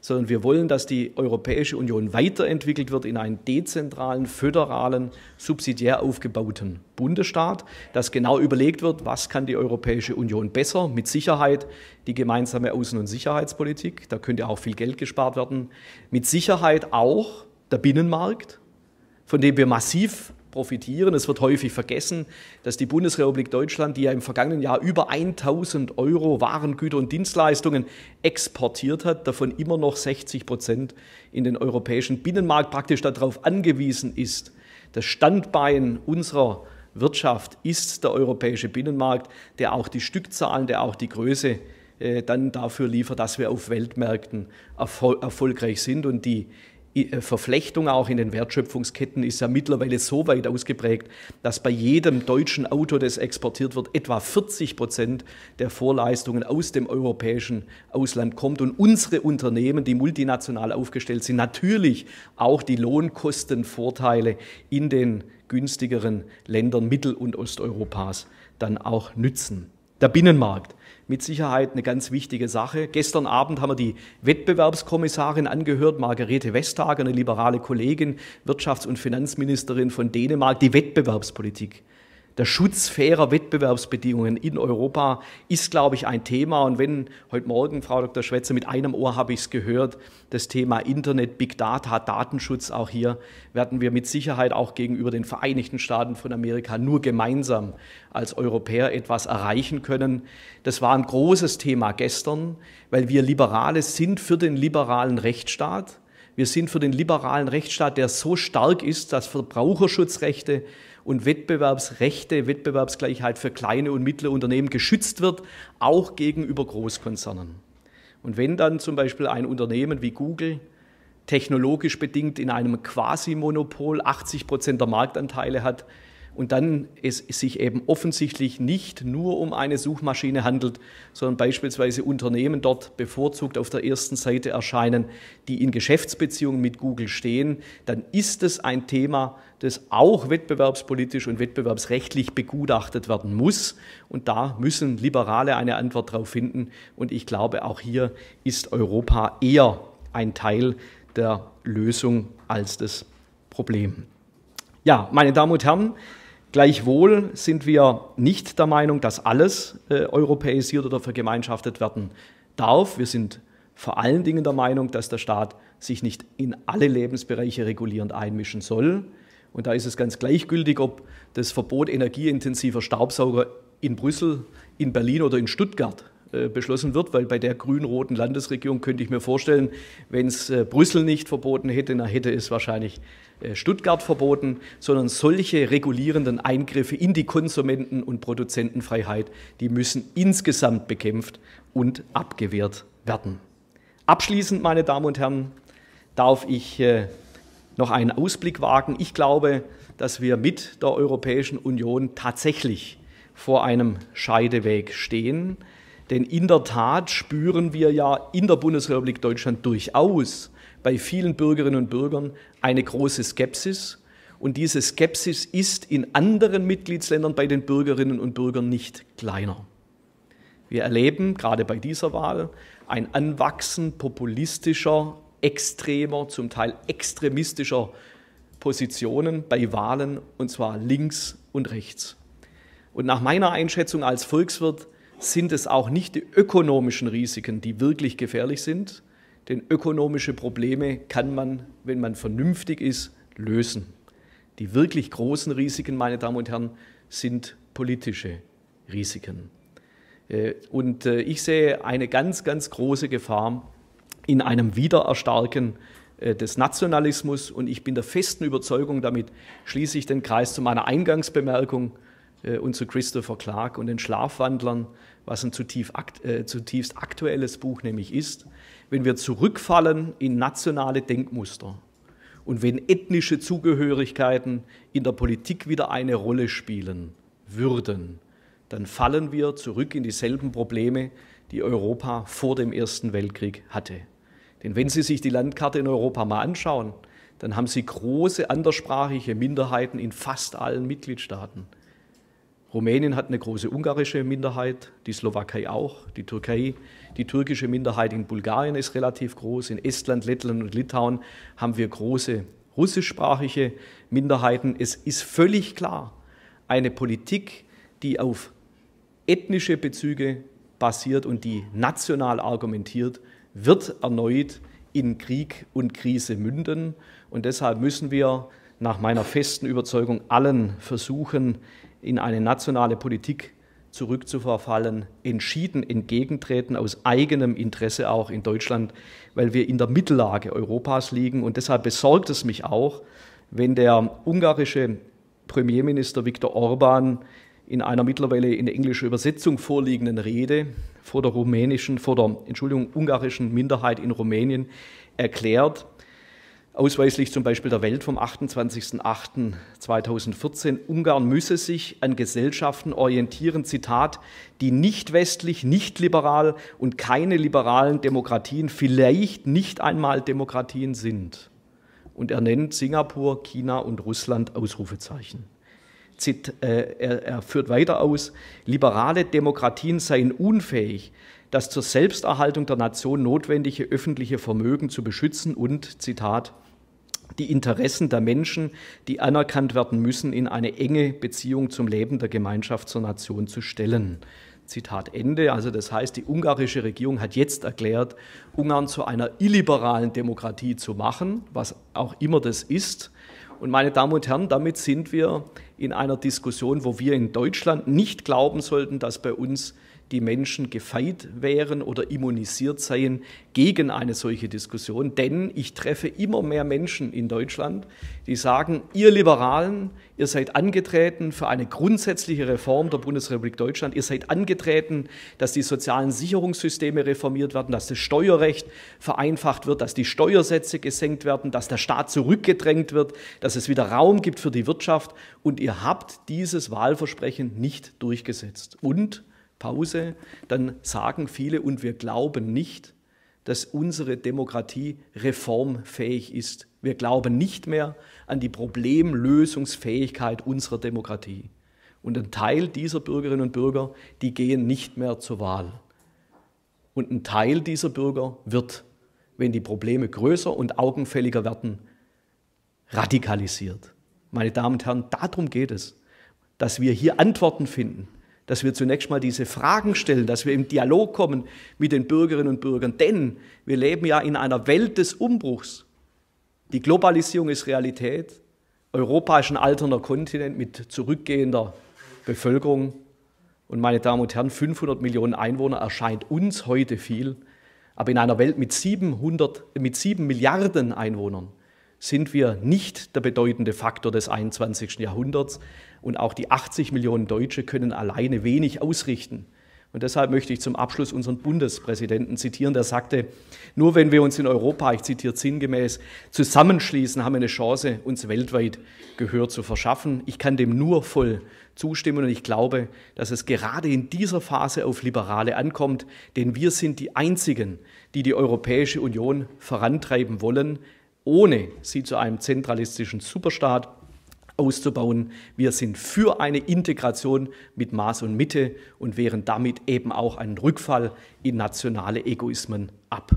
sondern wir wollen, dass die Europäische Union weiterentwickelt wird in einen dezentralen, föderalen, subsidiär aufgebauten Bundesstaat, dass genau überlegt wird, was kann die Europäische Union besser, mit Sicherheit die gemeinsame Außen- und Sicherheitspolitik, da könnte auch viel Geld gespart werden, mit Sicherheit auch der Binnenmarkt, von dem wir massiv profitieren. Es wird häufig vergessen, dass die Bundesrepublik Deutschland, die ja im vergangenen Jahr über 1000 Euro Warengüter und Dienstleistungen exportiert hat, davon immer noch 60 Prozent in den europäischen Binnenmarkt praktisch darauf angewiesen ist. Das Standbein unserer Wirtschaft ist der europäische Binnenmarkt, der auch die Stückzahlen, der auch die Größe äh, dann dafür liefert, dass wir auf Weltmärkten erfol erfolgreich sind. Und die äh, Verflechtung auch in den Wertschöpfungsketten ist ja mittlerweile so weit ausgeprägt, dass bei jedem deutschen Auto, das exportiert wird, etwa 40 Prozent der Vorleistungen aus dem europäischen Ausland kommt und unsere Unternehmen, die multinational aufgestellt sind, natürlich auch die Lohnkostenvorteile in den günstigeren Ländern Mittel- und Osteuropas dann auch nützen. Der Binnenmarkt, mit Sicherheit eine ganz wichtige Sache. Gestern Abend haben wir die Wettbewerbskommissarin angehört, Margarete Vestager, eine liberale Kollegin, Wirtschafts- und Finanzministerin von Dänemark, die Wettbewerbspolitik der Schutz fairer Wettbewerbsbedingungen in Europa ist, glaube ich, ein Thema. Und wenn heute Morgen, Frau Dr. Schwetzer, mit einem Ohr habe ich es gehört, das Thema Internet, Big Data, Datenschutz, auch hier werden wir mit Sicherheit auch gegenüber den Vereinigten Staaten von Amerika nur gemeinsam als Europäer etwas erreichen können. Das war ein großes Thema gestern, weil wir Liberale sind für den liberalen Rechtsstaat. Wir sind für den liberalen Rechtsstaat, der so stark ist, dass Verbraucherschutzrechte und Wettbewerbsrechte, Wettbewerbsgleichheit für kleine und mittlere Unternehmen geschützt wird, auch gegenüber Großkonzernen. Und wenn dann zum Beispiel ein Unternehmen wie Google technologisch bedingt in einem Quasi-Monopol 80 Prozent der Marktanteile hat, und dann es sich eben offensichtlich nicht nur um eine Suchmaschine handelt, sondern beispielsweise Unternehmen dort bevorzugt auf der ersten Seite erscheinen, die in Geschäftsbeziehungen mit Google stehen, dann ist es ein Thema, das auch wettbewerbspolitisch und wettbewerbsrechtlich begutachtet werden muss. Und da müssen Liberale eine Antwort darauf finden. Und ich glaube, auch hier ist Europa eher ein Teil der Lösung als das Problem. Ja, meine Damen und Herren, Gleichwohl sind wir nicht der Meinung, dass alles äh, europäisiert oder vergemeinschaftet werden darf. Wir sind vor allen Dingen der Meinung, dass der Staat sich nicht in alle Lebensbereiche regulierend einmischen soll. Und da ist es ganz gleichgültig, ob das Verbot energieintensiver Staubsauger in Brüssel, in Berlin oder in Stuttgart äh, beschlossen wird, weil bei der grün-roten Landesregierung könnte ich mir vorstellen, wenn es äh, Brüssel nicht verboten hätte, dann hätte es wahrscheinlich äh, Stuttgart verboten, sondern solche regulierenden Eingriffe in die Konsumenten- und Produzentenfreiheit, die müssen insgesamt bekämpft und abgewehrt werden. Abschließend, meine Damen und Herren, darf ich äh, noch einen Ausblick wagen. Ich glaube, dass wir mit der Europäischen Union tatsächlich vor einem Scheideweg stehen. Denn in der Tat spüren wir ja in der Bundesrepublik Deutschland durchaus bei vielen Bürgerinnen und Bürgern eine große Skepsis. Und diese Skepsis ist in anderen Mitgliedsländern bei den Bürgerinnen und Bürgern nicht kleiner. Wir erleben gerade bei dieser Wahl ein Anwachsen populistischer, extremer, zum Teil extremistischer Positionen bei Wahlen, und zwar links und rechts. Und nach meiner Einschätzung als Volkswirt sind es auch nicht die ökonomischen Risiken, die wirklich gefährlich sind, denn ökonomische Probleme kann man, wenn man vernünftig ist, lösen. Die wirklich großen Risiken, meine Damen und Herren, sind politische Risiken. Äh, und äh, ich sehe eine ganz, ganz große Gefahr in einem Wiedererstarken äh, des Nationalismus. Und ich bin der festen Überzeugung, damit schließe ich den Kreis zu meiner Eingangsbemerkung und zu Christopher Clark und den Schlafwandlern, was ein äh, zutiefst aktuelles Buch nämlich ist, wenn wir zurückfallen in nationale Denkmuster und wenn ethnische Zugehörigkeiten in der Politik wieder eine Rolle spielen würden, dann fallen wir zurück in dieselben Probleme, die Europa vor dem Ersten Weltkrieg hatte. Denn wenn Sie sich die Landkarte in Europa mal anschauen, dann haben Sie große anderssprachige Minderheiten in fast allen Mitgliedstaaten. Rumänien hat eine große ungarische Minderheit, die Slowakei auch, die Türkei. Die türkische Minderheit in Bulgarien ist relativ groß. In Estland, Lettland und Litauen haben wir große russischsprachige Minderheiten. Es ist völlig klar, eine Politik, die auf ethnische Bezüge basiert und die national argumentiert, wird erneut in Krieg und Krise münden. Und deshalb müssen wir nach meiner festen Überzeugung allen versuchen, in eine nationale Politik zurückzuverfallen, entschieden entgegentreten, aus eigenem Interesse auch in Deutschland, weil wir in der Mittellage Europas liegen. Und deshalb besorgt es mich auch, wenn der ungarische Premierminister Viktor Orban in einer mittlerweile in englischer Übersetzung vorliegenden Rede vor der rumänischen, vor der Entschuldigung, ungarischen Minderheit in Rumänien erklärt, ausweislich zum Beispiel der Welt vom 28.08.2014, Ungarn müsse sich an Gesellschaften orientieren, Zitat, die nicht westlich, nicht liberal und keine liberalen Demokratien, vielleicht nicht einmal Demokratien sind. Und er nennt Singapur, China und Russland Ausrufezeichen. Zit, äh, er, er führt weiter aus, liberale Demokratien seien unfähig, das zur Selbsterhaltung der Nation notwendige öffentliche Vermögen zu beschützen und, Zitat, die Interessen der Menschen, die anerkannt werden müssen, in eine enge Beziehung zum Leben der Gemeinschaft zur Nation zu stellen. Zitat Ende. Also das heißt, die ungarische Regierung hat jetzt erklärt, Ungarn zu einer illiberalen Demokratie zu machen, was auch immer das ist. Und meine Damen und Herren, damit sind wir in einer Diskussion, wo wir in Deutschland nicht glauben sollten, dass bei uns die Menschen gefeit wären oder immunisiert seien gegen eine solche Diskussion. Denn ich treffe immer mehr Menschen in Deutschland, die sagen, ihr Liberalen, ihr seid angetreten für eine grundsätzliche Reform der Bundesrepublik Deutschland, ihr seid angetreten, dass die sozialen Sicherungssysteme reformiert werden, dass das Steuerrecht vereinfacht wird, dass die Steuersätze gesenkt werden, dass der Staat zurückgedrängt wird, dass es wieder Raum gibt für die Wirtschaft und ihr habt dieses Wahlversprechen nicht durchgesetzt. Und Pause, dann sagen viele, und wir glauben nicht, dass unsere Demokratie reformfähig ist. Wir glauben nicht mehr an die Problemlösungsfähigkeit unserer Demokratie. Und ein Teil dieser Bürgerinnen und Bürger, die gehen nicht mehr zur Wahl. Und ein Teil dieser Bürger wird, wenn die Probleme größer und augenfälliger werden, radikalisiert meine Damen und Herren, darum geht es, dass wir hier Antworten finden, dass wir zunächst mal diese Fragen stellen, dass wir im Dialog kommen mit den Bürgerinnen und Bürgern. Denn wir leben ja in einer Welt des Umbruchs. Die Globalisierung ist Realität. Europa ist ein alternder Kontinent mit zurückgehender Bevölkerung. Und meine Damen und Herren, 500 Millionen Einwohner erscheint uns heute viel, aber in einer Welt mit 700, mit 7 Milliarden Einwohnern sind wir nicht der bedeutende Faktor des 21. Jahrhunderts und auch die 80 Millionen Deutsche können alleine wenig ausrichten. Und deshalb möchte ich zum Abschluss unseren Bundespräsidenten zitieren, der sagte, nur wenn wir uns in Europa, ich zitiere sinngemäß, zusammenschließen, haben wir eine Chance, uns weltweit Gehör zu verschaffen. Ich kann dem nur voll zustimmen und ich glaube, dass es gerade in dieser Phase auf Liberale ankommt, denn wir sind die Einzigen, die die Europäische Union vorantreiben wollen, ohne sie zu einem zentralistischen Superstaat auszubauen. Wir sind für eine Integration mit Maß und Mitte und wehren damit eben auch einen Rückfall in nationale Egoismen ab.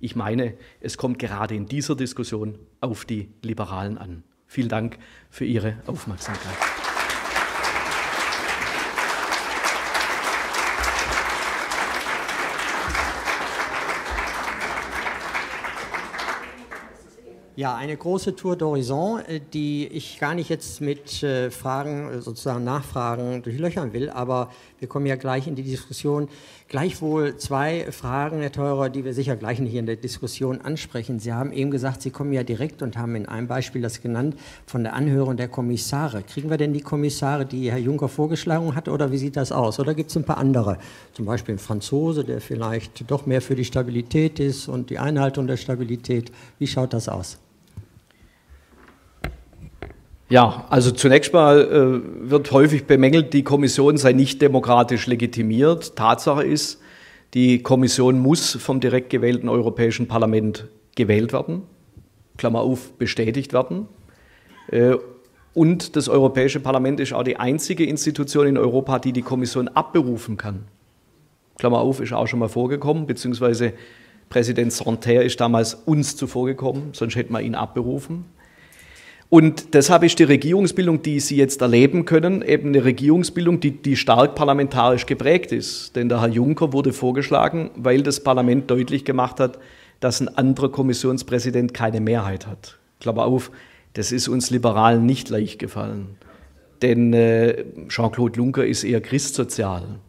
Ich meine, es kommt gerade in dieser Diskussion auf die Liberalen an. Vielen Dank für Ihre Aufmerksamkeit. Ja, eine große Tour d'Horizon, äh, die ich gar nicht jetzt mit äh, Fragen, äh, sozusagen Nachfragen durchlöchern will, aber wir kommen ja gleich in die Diskussion. Gleichwohl zwei Fragen, Herr Teurer, die wir sicher gleich nicht in der Diskussion ansprechen. Sie haben eben gesagt, Sie kommen ja direkt und haben in einem Beispiel das genannt von der Anhörung der Kommissare. Kriegen wir denn die Kommissare, die Herr Juncker vorgeschlagen hat, oder wie sieht das aus? Oder gibt es ein paar andere? Zum Beispiel ein Franzose, der vielleicht doch mehr für die Stabilität ist und die Einhaltung der Stabilität. Wie schaut das aus? Ja, also zunächst mal äh, wird häufig bemängelt, die Kommission sei nicht demokratisch legitimiert. Tatsache ist, die Kommission muss vom direkt gewählten Europäischen Parlament gewählt werden, Klammer auf, bestätigt werden. Äh, und das Europäische Parlament ist auch die einzige Institution in Europa, die die Kommission abberufen kann. Klammer auf, ist auch schon mal vorgekommen, beziehungsweise Präsident Santer ist damals uns zuvorgekommen, sonst hätte man ihn abberufen. Und deshalb ist die Regierungsbildung, die Sie jetzt erleben können, eben eine Regierungsbildung, die, die stark parlamentarisch geprägt ist. Denn der Herr Juncker wurde vorgeschlagen, weil das Parlament deutlich gemacht hat, dass ein anderer Kommissionspräsident keine Mehrheit hat. Klammer auf, das ist uns Liberalen nicht leicht gefallen. Denn äh, Jean-Claude Juncker ist eher christsozial.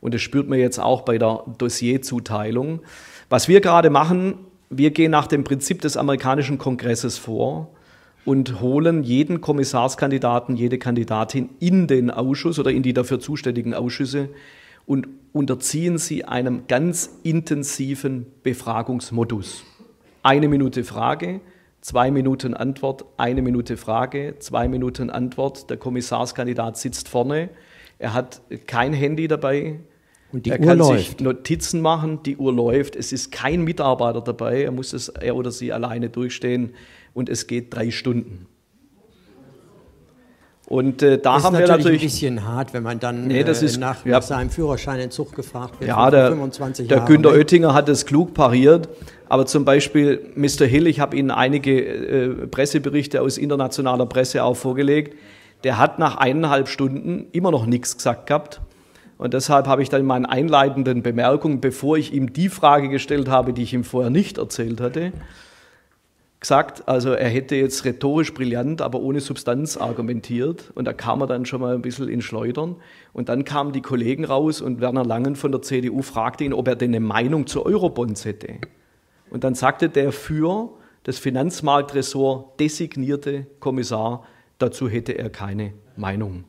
Und das spürt man jetzt auch bei der Dossierzuteilung. Was wir gerade machen, wir gehen nach dem Prinzip des amerikanischen Kongresses vor und holen jeden Kommissarskandidaten, jede Kandidatin in den Ausschuss oder in die dafür zuständigen Ausschüsse und unterziehen sie einem ganz intensiven Befragungsmodus. Eine Minute Frage, zwei Minuten Antwort, eine Minute Frage, zwei Minuten Antwort. Der Kommissarskandidat sitzt vorne, er hat kein Handy dabei, und die er Uhr kann läuft. sich Notizen machen, die Uhr läuft. Es ist kein Mitarbeiter dabei. Er muss es, er oder sie alleine durchstehen und es geht drei Stunden. Und äh, da das haben ist wir natürlich ein bisschen hart, wenn man dann nee, das äh, ist, nach, ja. nach seinem Führerscheinentzug gefragt wird. Ja, der, 25 der Günter mit. Ne? Oettinger hat es klug pariert. Aber zum Beispiel Mr. Hill, ich habe Ihnen einige äh, Presseberichte aus internationaler Presse auch vorgelegt. Der hat nach eineinhalb Stunden immer noch nichts gesagt gehabt. Und deshalb habe ich dann in meinen einleitenden Bemerkungen, bevor ich ihm die Frage gestellt habe, die ich ihm vorher nicht erzählt hatte, gesagt, also er hätte jetzt rhetorisch brillant, aber ohne Substanz argumentiert. Und da kam er dann schon mal ein bisschen in Schleudern. Und dann kamen die Kollegen raus und Werner Langen von der CDU fragte ihn, ob er denn eine Meinung zu Eurobonds hätte. Und dann sagte der für das Finanzmarktressort designierte Kommissar, dazu hätte er keine Meinung.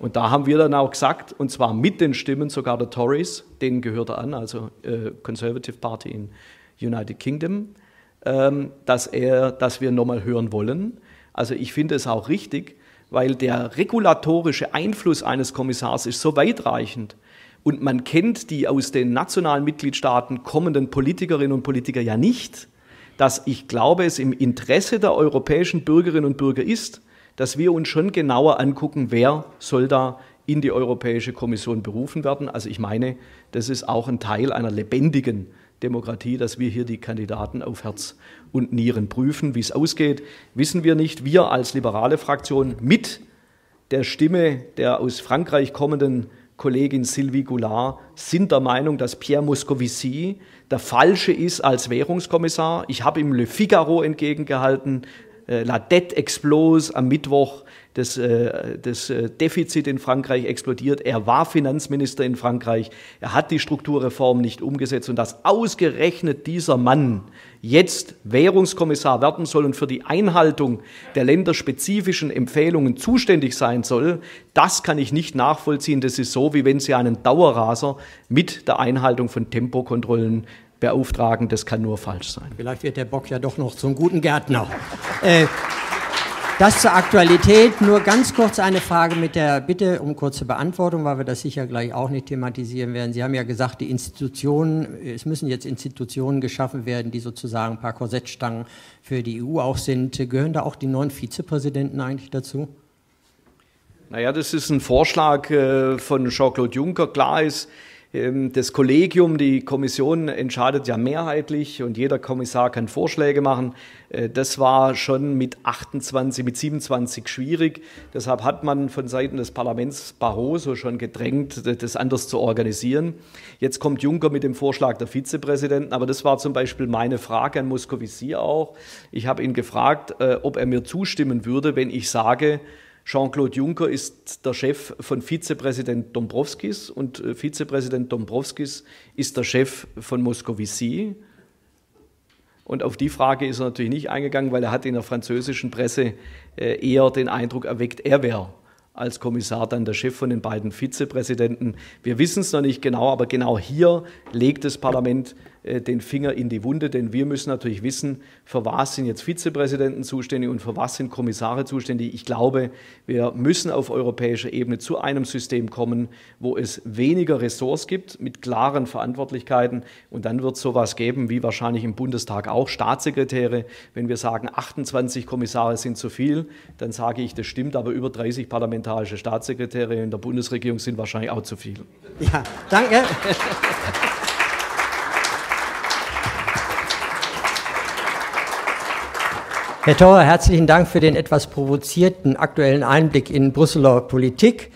Und da haben wir dann auch gesagt, und zwar mit den Stimmen sogar der Tories, denen gehört er an, also äh, Conservative Party in United Kingdom, ähm, dass, er, dass wir nochmal hören wollen. Also ich finde es auch richtig, weil der regulatorische Einfluss eines Kommissars ist so weitreichend. Und man kennt die aus den nationalen Mitgliedstaaten kommenden Politikerinnen und Politiker ja nicht, dass ich glaube, es im Interesse der europäischen Bürgerinnen und Bürger ist, dass wir uns schon genauer angucken, wer soll da in die Europäische Kommission berufen werden. Also ich meine, das ist auch ein Teil einer lebendigen Demokratie, dass wir hier die Kandidaten auf Herz und Nieren prüfen. Wie es ausgeht, wissen wir nicht. Wir als liberale Fraktion mit der Stimme der aus Frankreich kommenden Kollegin Sylvie Goulard sind der Meinung, dass Pierre Moscovici der Falsche ist als Währungskommissar. Ich habe ihm Le Figaro entgegengehalten, äh, La Dette Explose am Mittwoch. Das, äh, das äh, Defizit in Frankreich explodiert. Er war Finanzminister in Frankreich. Er hat die Strukturreform nicht umgesetzt. Und dass ausgerechnet dieser Mann jetzt Währungskommissar werden soll und für die Einhaltung der länderspezifischen Empfehlungen zuständig sein soll, das kann ich nicht nachvollziehen. Das ist so, wie wenn Sie einen Dauerraser mit der Einhaltung von Tempokontrollen beauftragen. Das kann nur falsch sein. Vielleicht wird der Bock ja doch noch zum guten Gärtner. Äh, das zur Aktualität. Nur ganz kurz eine Frage mit der Bitte um kurze Beantwortung, weil wir das sicher gleich auch nicht thematisieren werden. Sie haben ja gesagt, die Institutionen, es müssen jetzt Institutionen geschaffen werden, die sozusagen ein paar Korsettstangen für die EU auch sind. Gehören da auch die neuen Vizepräsidenten eigentlich dazu? Naja, das ist ein Vorschlag äh, von Jean-Claude Juncker. Klar ist, ähm, das Kollegium, die Kommission entscheidet ja mehrheitlich und jeder Kommissar kann Vorschläge machen. Äh, das war schon mit 28, mit 27 schwierig. Deshalb hat man von Seiten des Parlaments Barroso schon gedrängt, das anders zu organisieren. Jetzt kommt Juncker mit dem Vorschlag der Vizepräsidenten, aber das war zum Beispiel meine Frage an Moscovici auch. Ich habe ihn gefragt, äh, ob er mir zustimmen würde, wenn ich sage, Jean-Claude Juncker ist der Chef von Vizepräsident Dombrovskis und äh, Vizepräsident Dombrovskis ist der Chef von Moscovici. Und auf die Frage ist er natürlich nicht eingegangen, weil er hat in der französischen Presse äh, eher den Eindruck erweckt, er wäre als Kommissar dann der Chef von den beiden Vizepräsidenten. Wir wissen es noch nicht genau, aber genau hier legt das Parlament äh, den Finger in die Wunde, denn wir müssen natürlich wissen, für was sind jetzt Vizepräsidenten zuständig und für was sind Kommissare zuständig. Ich glaube, wir müssen auf europäischer Ebene zu einem System kommen, wo es weniger Ressorts gibt mit klaren Verantwortlichkeiten und dann wird es sowas geben, wie wahrscheinlich im Bundestag auch Staatssekretäre. Wenn wir sagen, 28 Kommissare sind zu viel, dann sage ich, das stimmt, aber über 30 parlamentarische Staatssekretäre in der Bundesregierung sind wahrscheinlich auch zu viel. Ja, danke. Herr Theurer, herzlichen Dank für den etwas provozierten aktuellen Einblick in Brüsseler Politik.